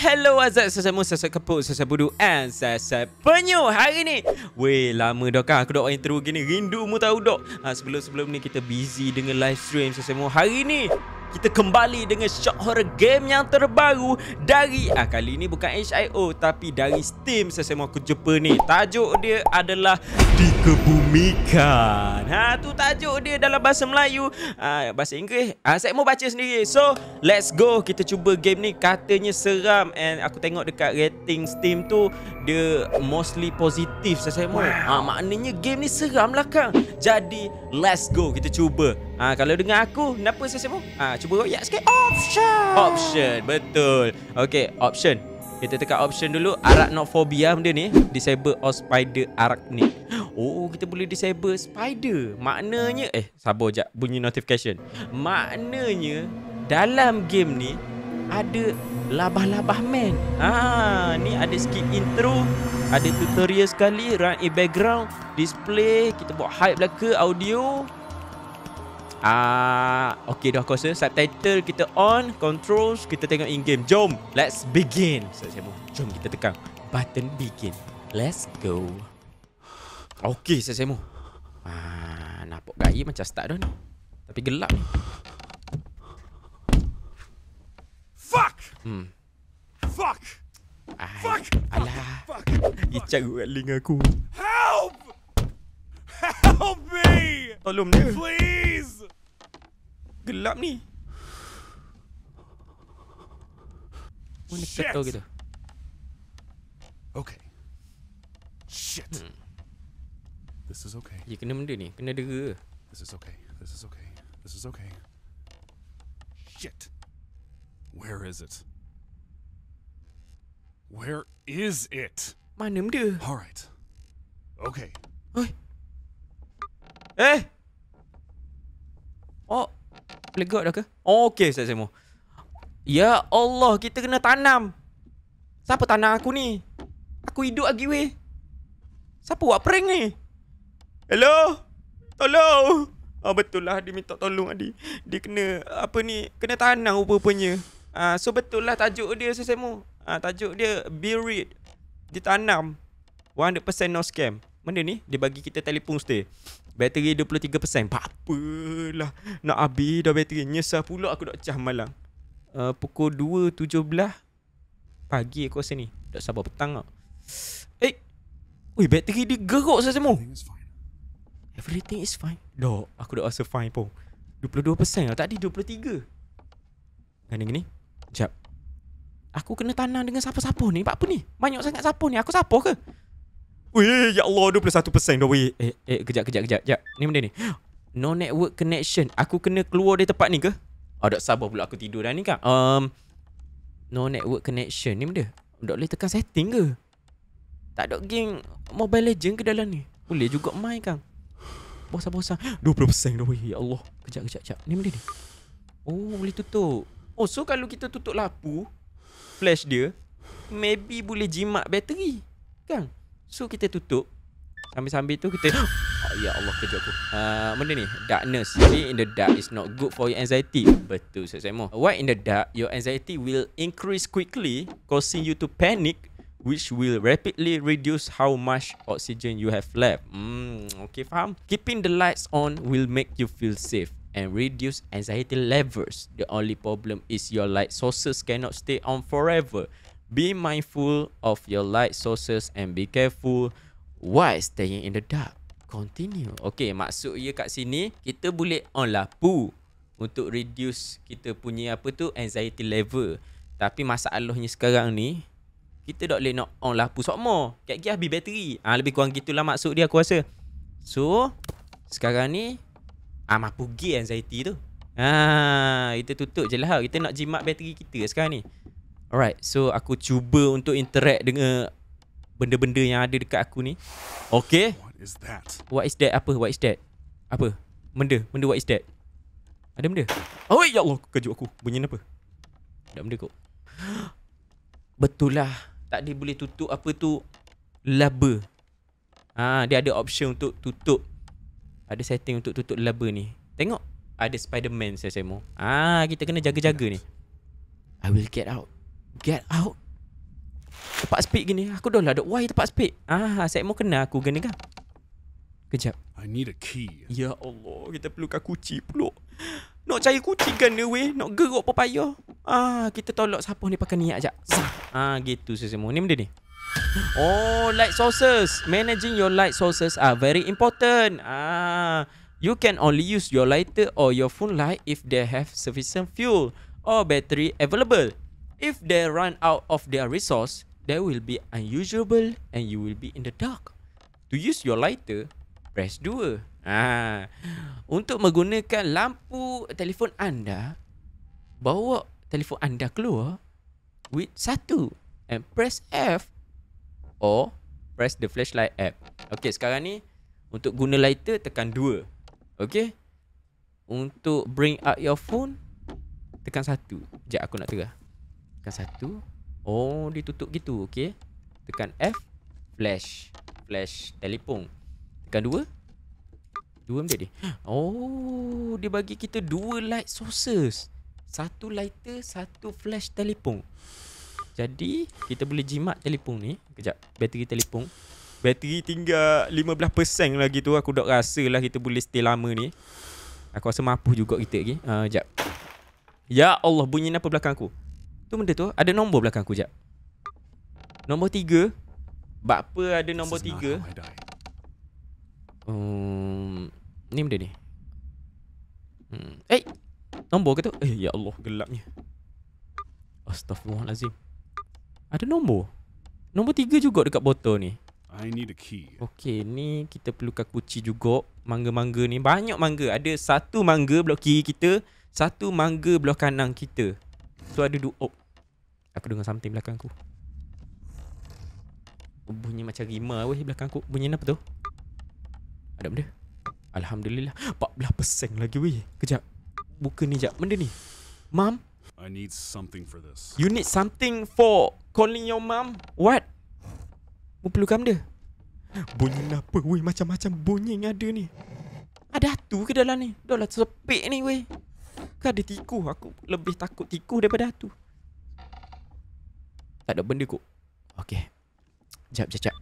Hello Azad Saya Mu Sasat Keput Sasat Budu And Sasat Penyu Hari ni Weh lama dah kah Aku dah orang intro gini Rindu mu tahu dok ah, Sebelum-sebelum ni Kita busy dengan live stream Sasat semua Hari ni kita kembali dengan shock horror game yang terbaru dari ah kali ni bukan HIO tapi dari Steam sesama aku jumpa ni. Tajuk dia adalah Dikebumikan. Ha tu tajuk dia dalam bahasa Melayu, ah bahasa Inggeris. Ah saya mau baca sendiri. So, let's go kita cuba game ni. Katanya seram and aku tengok dekat rating Steam tu dia mostly positif sesama. Ah maknanya game ni seram lah kan. Jadi, let's go kita cuba. Ha, kalau dengar aku, kenapa saya sebut? Ha, cuba royak sikit. Option. Option, betul. Okay option. Kita tekan option dulu. Arachnophobia benda ni. Disable all spider arachnid. Oh, kita boleh disable spider. Maknanya... Eh, sabar sekejap. Bunyi notification. Maknanya, dalam game ni, ada labah-labah man. Ha, ni ada skip intro. Ada tutorial sekali. Run in background. Display. Kita buat hype lah audio. Ah, uh, okey dah kuasa subtitle kita on, controls kita tengok in game. Jom, let's begin. Saya Sesebu, jom kita tekan button begin. Let's go. Okey, sesebu. Ah, nampak gaya macam start dah ni. Tapi gelap ni. Fuck. Hmm. Fuck. Ay, fuck. Alah. Fuck. Icak gua link aku. Help me! Tolong dia. Please! Gelap ni. Mana Shit. kita? Okay. Shit. Hmm. This is okay. Ya, kena benda ni. Kena dera. This is okay. This is okay. This is okay. Shit. Where is it? Where is it? Mana benda? Alright. Okay. Oi. Eh? Oh. Legot dah ke? Oh, okay, Ustaz Zemo. Ya Allah, kita kena tanam. Siapa tanam aku ni? Aku hidup lagi, weh. Siapa buat prank ni? Hello? Tolong. Oh, betul lah. Dia minta tolong, Adi. Dia kena, apa ni, kena tanam rupa-rupanya. Uh, so, betul lah tajuk dia, Ustaz Zemo. Uh, ah, tajuk dia, be read. Dia tanam. 100% no scam. Mana ni Dia bagi kita telefon stay Bateri 23% Apalah Nak habis dah bateri Nyesah pula aku nak cah malang uh, eh, Pukul 2.17 Pagi aku rasa ni Tak sabar petang tak Eh Ui bateri dia gerok saya semua Everything is fine Dok aku dah rasa fine pun 22% lah tadi 23 Gini gini Sekejap Aku kena tanam dengan siapa-siapa ni Apa ni Banyak sangat siapa ni Aku siapa ke Weh, ya Allah 21% no way. Eh, eh, kejap, kejap, kejap, kejap. Ni benda ni. No network connection. Aku kena keluar dari tempat ni ke? Ada ah, oh, sabar pula aku tidur dah ni kan. Um No network connection ni benda. Tak boleh tekan setting ke? Tak ada game Mobile Legend ke dalam ni? Boleh juga main kan. Bosan-bosan. 20% no weh, Ya Allah. Kejap, kejap, kejap. Ni benda ni. Oh, boleh tutup. Oh, so kalau kita tutup lapu flash dia, maybe boleh jimat bateri. Kan? So kita tutup Sambil-sambil tu kita oh, Ya Allah kejut aku uh, Benda ni Darkness Jadi in the dark is not good for your anxiety Betul Ustaz Semo Why in the dark Your anxiety will increase quickly Causing you to panic Which will rapidly reduce how much oxygen you have left Hmm, Okay faham Keeping the lights on will make you feel safe And reduce anxiety levels The only problem is your light sources cannot stay on forever Be mindful of your light sources and be careful why staying in the dark. Continue. Okay, maksud dia kat sini, kita boleh on lapu untuk reduce kita punya apa tu anxiety level. Tapi masalahnya sekarang ni, kita tak boleh nak on lapu sokmo. Kat gear be battery. Ah lebih kurang gitulah maksud dia aku rasa. So, sekarang ni ah mampu gear anxiety tu. Ha, kita tutup je lah. Kita nak jimat bateri kita sekarang ni. Alright, so aku cuba untuk interact dengan benda-benda yang ada dekat aku ni. Okay. What is that? What is that? Apa? What is that? Apa? Benda. Benda what is that? Ada benda? Oh, ya Allah. Kejut aku. Bunyi apa? Ada benda kok. Betul lah. Tak ada boleh tutup apa tu. Laba. Ha, dia ada option untuk tutup. Ada setting untuk tutup laba ni. Tengok. Ada Spiderman saya semua. Ha, ah, kita kena jaga-jaga ni. I will get out. Get out Tempat speak gini Aku dah lah Why tempat speak Ah, saya mau kena aku gini kan Kejap I need a key Ya Allah Kita perlukan kunci pula Nak cari kunci kan ni weh Nak geruk papaya Ah, Kita tolak siapa ni pakai niat sekejap Ah, gitu semua Ni benda ni Oh light sources Managing your light sources are very important Ah, You can only use your lighter or your phone light If they have sufficient fuel Or battery available If they run out of their resource, they will be unusable and you will be in the dark. To use your lighter, press 2. Ah. Ha. Untuk menggunakan lampu telefon anda, bawa telefon anda keluar with 1 and press F or press the flashlight app. Okay, sekarang ni untuk guna lighter tekan 2. Okay. Untuk bring up your phone, tekan 1. Sekejap aku nak terah. Tekan satu Oh dia tutup gitu okey. Tekan F Flash Flash Telepon Tekan dua Dua benda dia Oh Dia bagi kita dua light sources Satu lighter Satu flash telepon Jadi Kita boleh jimat telepon ni Kejap Bateri telepon Bateri tinggal 15% lagi tu Aku tak rasa lah Kita boleh stay lama ni Aku rasa mampu juga kita okay? Uh, ah, jap. Ya Allah Bunyi apa belakang aku Tu benda tu Ada nombor belakang aku jap Nombor tiga Bapa ada nombor tiga Hmm Ni benda ni hmm. Eh Nombor ke tu Eh ya Allah gelapnya Astaghfirullahalazim Ada nombor Nombor tiga juga dekat botol ni I need a key Okay ni kita perlukan kunci juga Mangga-mangga ni Banyak mangga Ada satu mangga blok kiri kita Satu mangga blok kanan kita So ada dua Oh Aku dengar something belakang aku Bunyi macam rimah weh belakang aku Bunyi apa tu? Ada benda? Alhamdulillah 14% lagi weh Kejap Buka ni jap Benda ni Mom I need something for this You need something for Calling your mom What? Mu perlukan dia? Bunyi apa weh Macam-macam bunyi yang ada ni Ada hatu ke dalam ni? Dah lah sepik ni weh Kau ada tikus Aku lebih takut tikus daripada hatu tak ada benda kot Okay Sekejap, sekejap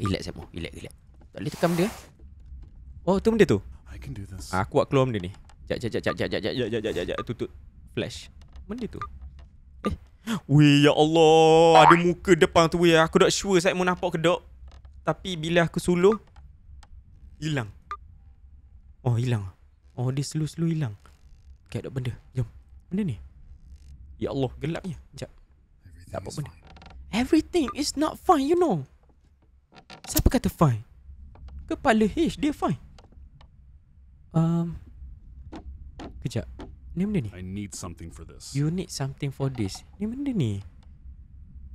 Relax, Sebo Relax, relax Tak boleh tekan dia Oh, tu benda tu I can do this. Ah, aku buat keluar benda ni Sekejap, sekejap, sekejap, sekejap, sekejap, sekejap, sekejap, Tutup Flash Benda tu Eh Weh, ya Allah Ada muka depan tu, weh Aku tak sure saya mau nampak kedok Tapi bila aku suluh Hilang Oh, hilang Oh, dia seluruh-seluruh hilang Okay, ada benda Jom Benda ni Ya Allah, gelapnya Sekejap tak apa benda Everything is not fine you know Siapa kata fine Kepala H dia fine Um, Kejap Ni benda ni I need something for this. You need something for this Ni benda ni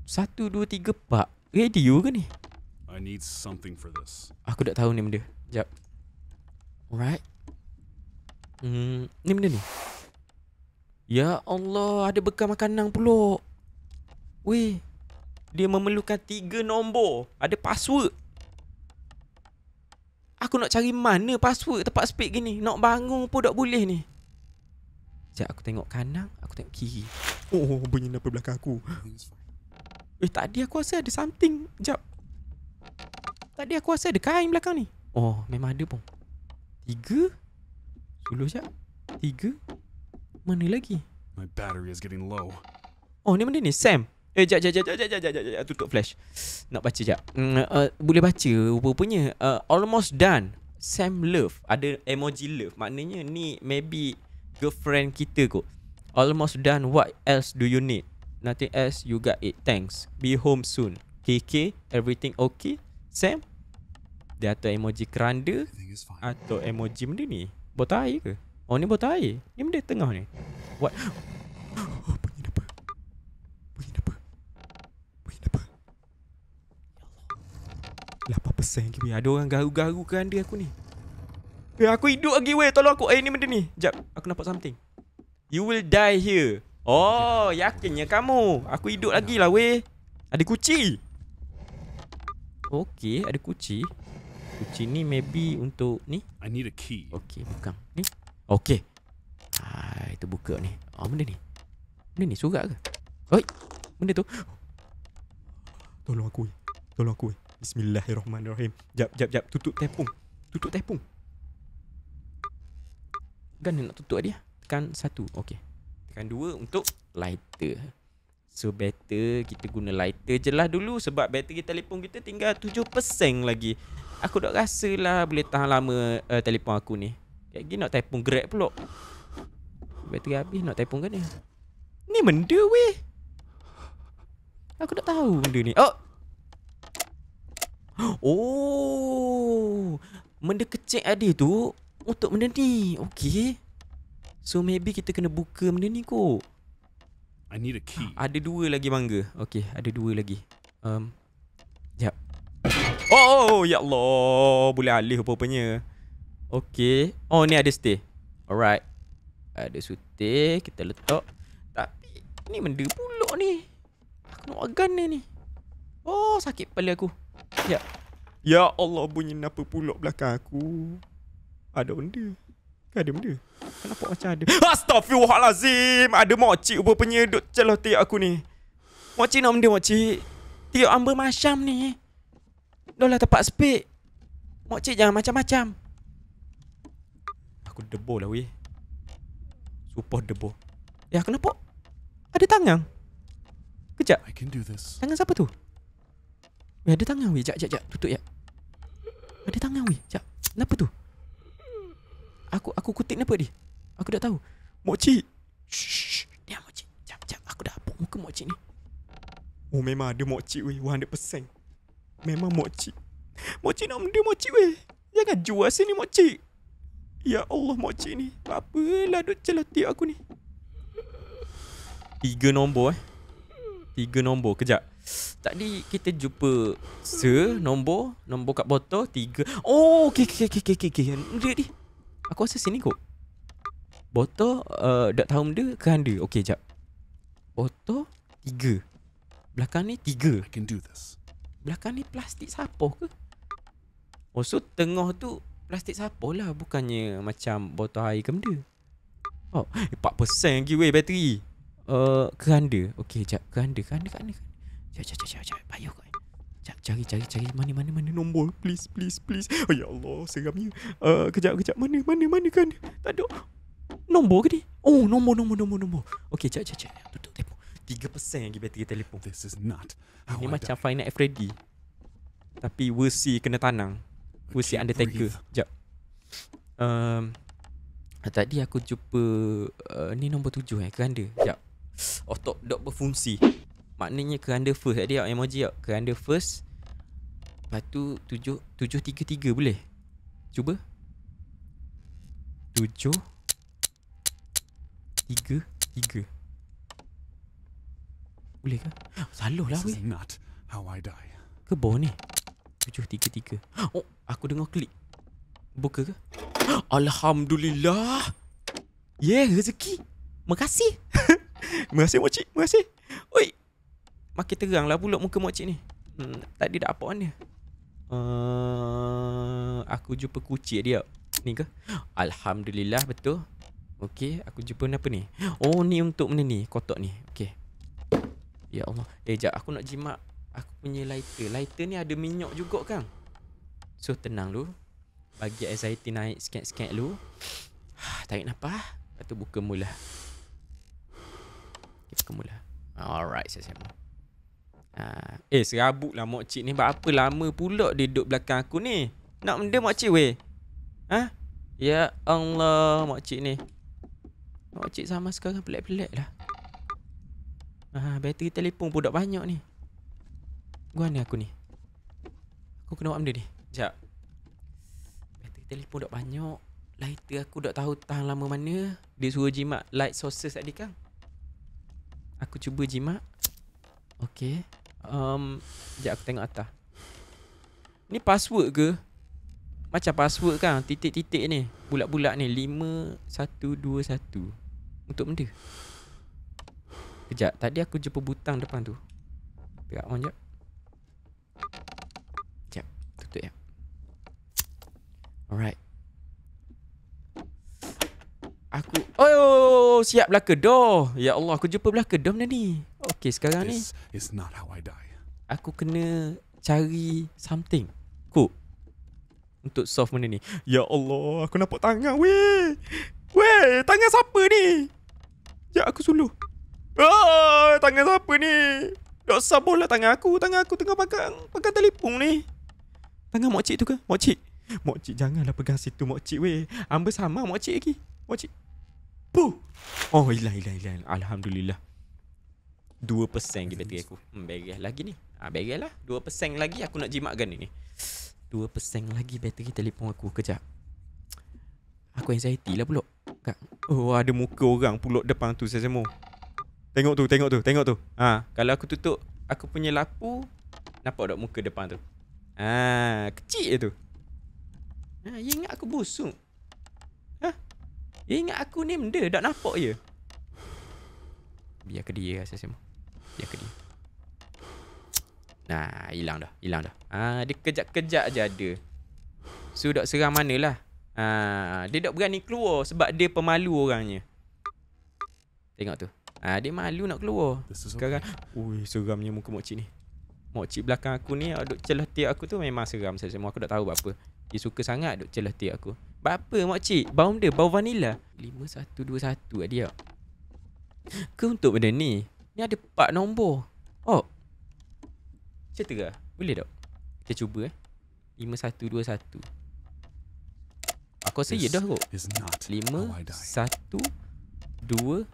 Satu dua tiga empat Radio ke ni I need something for this. Aku tak tahu ni benda Sekejap Alright Hmm, ni benda ni Ya Allah, ada bekal makanan pulak Weh Dia memerlukan tiga nombor Ada password Aku nak cari mana password tempat speed gini Nak bangun pun tak boleh ni Sekejap aku tengok kanan Aku tengok kiri oh, oh, oh bunyi apa belakang aku Eh tadi aku rasa ada something Sekejap Tadi aku rasa ada kain belakang ni Oh memang ada pun Tiga Suluh sekejap Tiga Mana lagi My battery is getting low Oh ni mana ni Sam Eh, jap, jap, jap, jap, jap, jap, jap, jap, jap, tutup flash. Nak baca jap. Mm, uh, uh boleh baca rupanya. Uh, almost done. Sam love. Ada emoji love. Maknanya ni maybe girlfriend kita kot. Almost done. What else do you need? Nothing else. You got it. Thanks. Be home soon. KK, everything okay? Sam? Dia atau emoji keranda? Atau emoji benda ni? Botol air ke? Oh, ni botol air. Ni benda tengah ni. What? lah apa 8% lagi weh Ada orang garu kan dia aku ni Eh aku hidup lagi weh Tolong aku air ni benda ni Sekejap aku nampak something You will die here Oh yakinnya kamu Aku hidup lagi lah weh Ada kuci Okay ada kuci Kuci ni maybe untuk ni I need a key Okay bukan Ni Okay Ah, Itu buka ni Oh benda ni Benda ni surat ke Oi Benda tu Tolong aku weh Tolong aku weh Bismillahirrahmanirrahim. Jap, jap, jap. Tutup tepung. Tutup tepung. Gana nak tutup dia? Tekan satu. Okey. Tekan dua untuk lighter. So better kita guna lighter je lah dulu Sebab bateri telefon kita tinggal tujuh persen lagi Aku tak rasa lah boleh tahan lama uh, telefon aku ni Kayak gini nak telefon grab pula Bateri habis nak telefon ke ni Ni benda weh Aku tak tahu benda ni Oh Oh Benda kecil ada tu Untuk benda ni Okay So maybe kita kena buka benda ni kot I need a key Ada dua lagi mangga Okay ada dua lagi um, Sekejap oh, oh, oh ya Allah Boleh alih apa-apanya Okay Oh ni ada stay Alright Ada sute Kita letak Tapi Ni benda pulak ni Aku nak organ ni ni Oh sakit kepala aku Ya. Ya Allah bunyi apa pulak belakang aku. Ada benda. Kan ada benda. Kenapa macam ada? Astaghfirullahalazim. Ada makcik rupanya penyedut celah tiap aku ni. Makcik nak benda makcik. Tiap amba masyam ni. Dahlah tempat speed. Makcik jangan macam-macam. Aku debor lah weh. Supah debor. Ya kenapa? Ada tangan. Kejap. I Tangan siapa tu? Weh ada tangan weh Jap jap jap Tutup ya Ada tangan weh Jap Kenapa tu Aku aku kutik kenapa ni Aku tak tahu Mochi Shhh Diam mochi Jap jap Aku dah apuk muka mochi ni Oh memang ada mochi weh 100% Memang mochi Mochi nak benda mochi weh Jangan jual sini mochi Ya Allah mochi ni Apalah duk celoti aku ni Tiga nombor eh Tiga nombor Kejap Tadi kita jumpa se nombor nombor kat botol tiga. Oh, okey okey okey okey okey. Dia ni. Aku rasa sini kok. Botol uh, dah tahu dia ke anda. Okey jap. Botol tiga. Belakang ni tiga. I can do this. Belakang ni plastik sapo ke? Oh, so tengah tu plastik sapo lah. Bukannya macam botol air ke benda. Oh, 4% eh, lagi weh bateri. Uh, ke anda. Okey jap. Ke anda. Ke anda. Ke Cari, cari, cari, cari. Payuh kau. Cari, cari, cari. Mana, mana, mana nombor. Please, please, please. Oh, ya Allah. Seramnya. Uh, eh, kejap, kejap. Mana, mana, mana kan? Tak ada. Nombor ke ni? Oh, nombor, nombor, nombor, nombor. Okey, cari, cari, cari. Tutup telefon. 3% lagi bateri telefon. This is not how Ini I macam Final Night Freddy. Tapi Wursi kena tanang. Wursi Undertaker. Sekejap. Um, tadi aku jumpa... Uh, ni nombor tujuh eh. Keranda. Sekejap. Otok dok berfungsi. Maknanya ke first tadi awak emoji awak Ke first Lepas tu tujuh Tujuh tiga tiga boleh Cuba Tujuh Tiga Tiga Boleh ke? Ah, Salah lah weh Ke bawah ni Tujuh tiga tiga Oh aku dengar klik Buka ke? Alhamdulillah Yeah rezeki makasih, makasih Terima kasih makcik Terima Oi makin terang lah pulak muka makcik ni hmm, Tadi dah apa dia uh, Aku jumpa kucing dia Ni ke? Alhamdulillah betul Okey, aku jumpa apa ni? Oh, ni untuk benda ni, kotak ni. Okey. Ya Allah. Eh, jap aku nak jimat aku punya lighter. Lighter ni ada minyak juga kan? So tenang lu. Bagi anxiety naik sikit-sikit lu. Ah, tarik apa? Lepas tu buka mula. Kita buka mula. Alright, saya sembuh. Uh, eh serabut lah makcik ni Sebab apa lama pula dia duduk belakang aku ni Nak benda makcik weh Ha? Ya Allah makcik ni Makcik sama sekarang pelik-pelik lah Ah, uh, bateri telefon pun dah banyak ni Gua ni aku ni Aku kena buat benda ni Sekejap Bateri telefon dah banyak Lighter aku dah tahu tahan lama mana Dia suruh jimat light sources tadi kan Aku cuba jimat Okay Um, sekejap aku tengok atas. Ni password ke? Macam password kan titik-titik ni. Bulat-bulat ni 5121. Untuk benda. Kejap, tadi aku jumpa butang depan tu. Tengok on jap. Jap, tutup ya. Alright. Aku oh, siap belaka door. Ya Allah, aku jumpa belaka door ni. Okay sekarang ni is not how I die. Aku kena cari something Ku Untuk solve benda ni Ya Allah aku nampak tangan weh Weh tangan siapa ni Ya aku suluh Oh, tangan siapa ni Tak sabar lah tangan aku Tangan aku tengah pakai Pakai telepon ni Tangan mokcik tu ke Mokcik Mokcik janganlah pegang situ mokcik weh Amba sama mokcik lagi Mokcik Puh Oh ilah ilah ilah. Alhamdulillah 2% gitu bateri aku hmm, Beres lagi ni ha, Beres lah 2% lagi aku nak jimatkan ni 2% lagi bateri telefon aku Kejap Aku anxiety lah pulak Kak. Oh ada muka orang pulak depan tu saya semua Tengok tu tengok tu tengok tu ha, Kalau aku tutup aku punya lapu Nampak tak muka depan tu ha, Kecil je tu ha, Dia ya ingat aku busuk ha? Dia ya ingat aku ni benda tak nampak je Biar ke dia saya semua Nah, hilang dah, hilang dah. Ah, dia kejap-kejap aja ada. So dok serang manalah. Ah, dia dok berani keluar sebab dia pemalu orangnya. Tengok tu. Ah, dia malu nak keluar. Sekarang, ui, seramnya muka mokcik ni. Mokcik belakang aku ni dok celah tiap aku tu memang seram saya semua aku dah tahu buat apa. Dia suka sangat dok celah tiap aku. Buat apa mokcik? Bau dia, bau vanila. 5121 dia. Ke untuk benda ni? Ni ada part nombor. Cerita ke? Boleh tak? Kita cuba eh 5121 Aku rasa ya dah kot 5121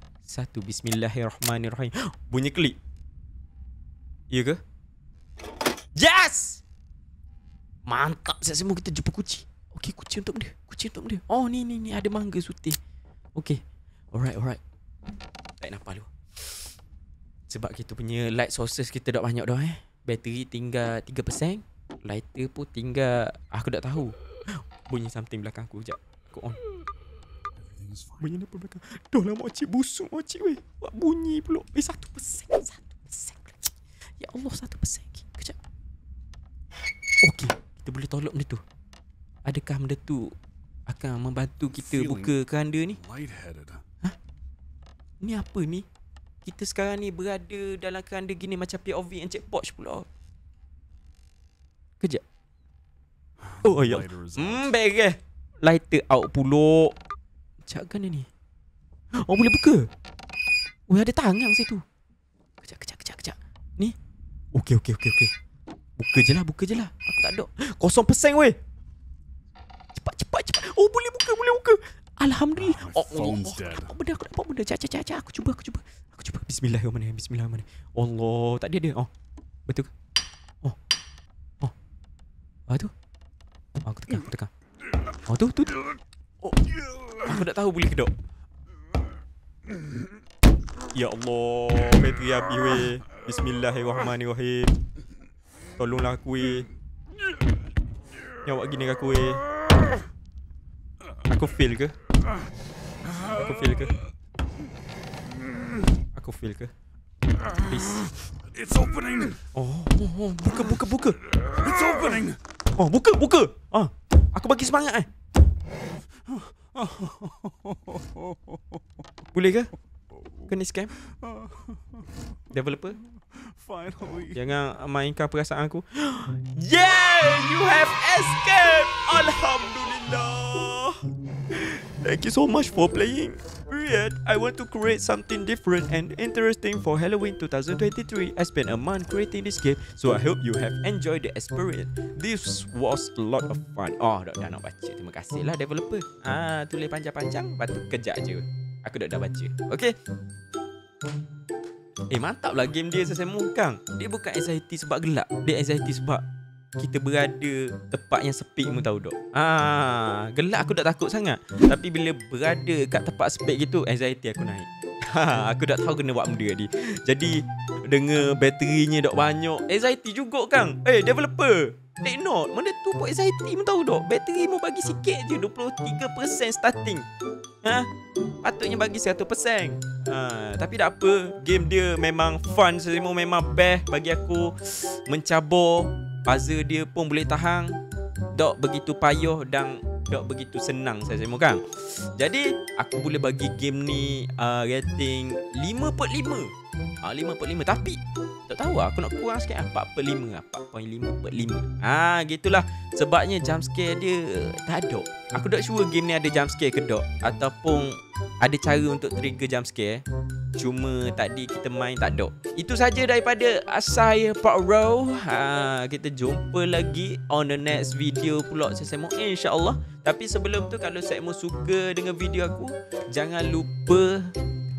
Bismillahirrahmanirrahim Bunyi klik Ya ke? Yes! Mantap siap semua kita jumpa kuci Okay kuci untuk benda Kuci untuk benda Oh ni ni ni ada mangga sutih Okay Alright alright Tak nak apa lu Sebab kita punya light sources kita dah banyak dah eh Bateri tinggal 3% Lighter pun tinggal ah, Aku tak tahu Bunyi something belakang aku Sekejap Aku on Bunyi apa belakang Dah lah makcik busuk makcik weh Buat bunyi pulak Eh satu persen Ya Allah satu persen Kejap Okay Kita boleh tolak benda tu Adakah benda tu Akan membantu kita buka keranda ni Ha Ni apa ni kita sekarang ni berada dalam keranda gini macam POV and check porch pula. Kejap. Oh, ya. Hmm, beres. Eh. Lighter out pula. Macam mana ni? Oh, boleh buka. Oh, ada tangan situ. Kejap, kejap, kejap, kejap. Ni? Okey, okey, okey, okey. Buka je lah, buka je lah. Aku tak ada. Kosong persen, weh. Cepat, cepat, cepat. Oh, boleh buka, boleh buka. Alhamdulillah. Ah, oh, oh, oh, oh, Apa benda? Aku dapat benda. Cak cak aku cuba aku cuba. Aku cuba. Bismillahirrahmanirrahim. Bismillahirrahmanirrahim. Allah, tak dia dia. Oh. Betul ke? Oh. Oh. Ah tu. Oh, aku tekan, aku tekan. Oh tu, tu. tu. Oh. Aku tak tahu boleh ke Ya Allah, bateri api weh. Bismillahirrahmanirrahim. Tolonglah aku weh. Ya awak gini aku weh. Aku feel ke? Aku feel ke? Aku feel ke? Peace. It's opening. Oh, oh, oh, buka buka buka. It's opening. Oh, buka buka. Ah. Aku bagi semangat eh. Boleh ke? Kena scam? Developer? Finally. Jangan mainkan perasaan aku. yeah, you have escaped. Alhamdulillah. Thank you so much for playing. Period. I want to create something different and interesting for Halloween 2023. I spent a month creating this game, so I hope you have enjoyed the experience. This was a lot of fun. Oh, dah, nak baca. Terima kasih lah developer. Ah, tulis panjang-panjang. Lepas tu kejap je. Aku dah dah baca. Okay. Eh mantap lah game dia SSMO kang Dia bukan anxiety sebab gelap Dia anxiety sebab kita berada tempat yang sepi mu tahu dok. Ah, ha, gelak aku tak takut sangat. Tapi bila berada kat tempat sepi gitu, anxiety aku naik. Ha, aku tak tahu kena buat benda tadi. Jadi dengar baterinya dok banyak, anxiety juga kang. Eh, hey, developer. Take note, mana tu pun anxiety mu tahu dok. Bateri mau bagi sikit je 23% starting. Ha? Patutnya bagi 100% ha, Tapi tak apa Game dia memang fun Semua memang best Bagi aku Mencabar Puzzle dia pun boleh tahan Tak begitu payuh Dan tak begitu senang saya semua kan Jadi Aku boleh bagi game ni uh, Rating 5.5 Ah 5.5 tapi tak tahu lah aku nak kurang sikit lah 4.5 lah 4.5 ha, gitulah sebabnya jump scare dia tak ada aku tak sure game ni ada jump scare ke tak ataupun ada cara untuk trigger jump scare cuma tadi kita main tak ada itu saja daripada asai Pak Row ha, ah, kita jumpa lagi on the next video pula saya semua insyaAllah tapi sebelum tu kalau saya semua suka dengan video aku jangan lupa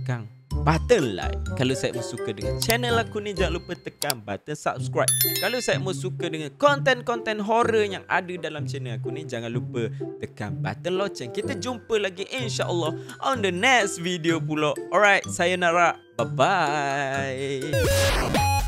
Kang button like Kalau Saikmu suka dengan channel aku ni Jangan lupa tekan button subscribe Kalau Saikmu suka dengan konten-konten horror Yang ada dalam channel aku ni Jangan lupa tekan button loceng Kita jumpa lagi insyaAllah On the next video pula Alright, saya Nara Bye-bye